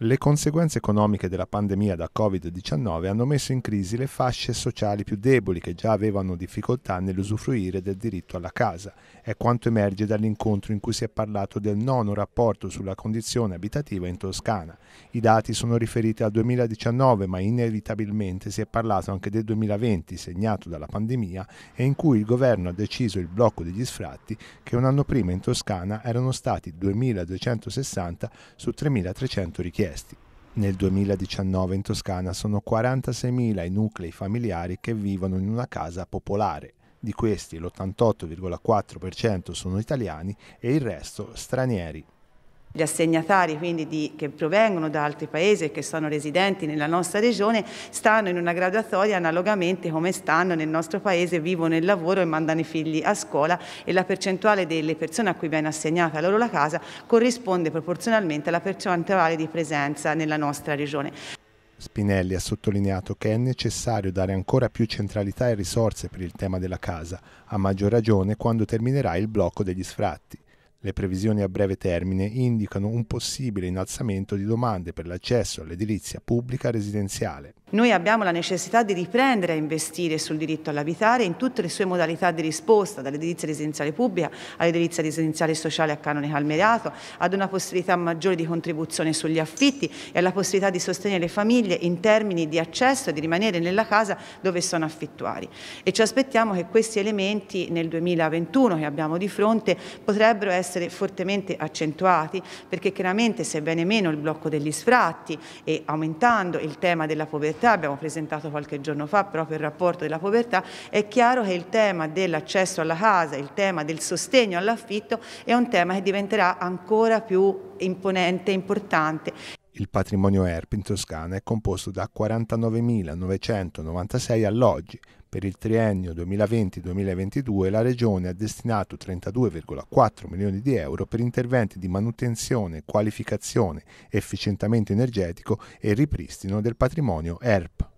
Le conseguenze economiche della pandemia da Covid-19 hanno messo in crisi le fasce sociali più deboli che già avevano difficoltà nell'usufruire del diritto alla casa. È quanto emerge dall'incontro in cui si è parlato del nono rapporto sulla condizione abitativa in Toscana. I dati sono riferiti al 2019, ma inevitabilmente si è parlato anche del 2020, segnato dalla pandemia, e in cui il governo ha deciso il blocco degli sfratti che un anno prima in Toscana erano stati 2.260 su 3.300 richieste richiesti. Nel 2019 in Toscana sono 46.000 i nuclei familiari che vivono in una casa popolare. Di questi l'88,4% sono italiani e il resto stranieri gli assegnatari quindi di, che provengono da altri paesi e che sono residenti nella nostra regione stanno in una graduatoria analogamente come stanno nel nostro paese, vivono il lavoro e mandano i figli a scuola e la percentuale delle persone a cui viene assegnata loro la casa corrisponde proporzionalmente alla percentuale di presenza nella nostra regione. Spinelli ha sottolineato che è necessario dare ancora più centralità e risorse per il tema della casa, a maggior ragione quando terminerà il blocco degli sfratti. Le previsioni a breve termine indicano un possibile innalzamento di domande per l'accesso all'edilizia pubblica residenziale. Noi abbiamo la necessità di riprendere a investire sul diritto all'abitare in tutte le sue modalità di risposta, dall'edilizia residenziale pubblica all'edilizia residenziale sociale a canone calmerato, ad una possibilità maggiore di contribuzione sugli affitti e alla possibilità di sostenere le famiglie in termini di accesso e di rimanere nella casa dove sono affittuari. E ci aspettiamo che questi elementi nel 2021 che abbiamo di fronte potrebbero essere essere fortemente accentuati perché chiaramente se bene meno il blocco degli sfratti e aumentando il tema della povertà, abbiamo presentato qualche giorno fa proprio il rapporto della povertà, è chiaro che il tema dell'accesso alla casa, il tema del sostegno all'affitto è un tema che diventerà ancora più imponente, importante il patrimonio ERP in Toscana è composto da 49.996 alloggi. Per il triennio 2020-2022 la Regione ha destinato 32,4 milioni di euro per interventi di manutenzione, qualificazione, efficientamento energetico e ripristino del patrimonio ERP.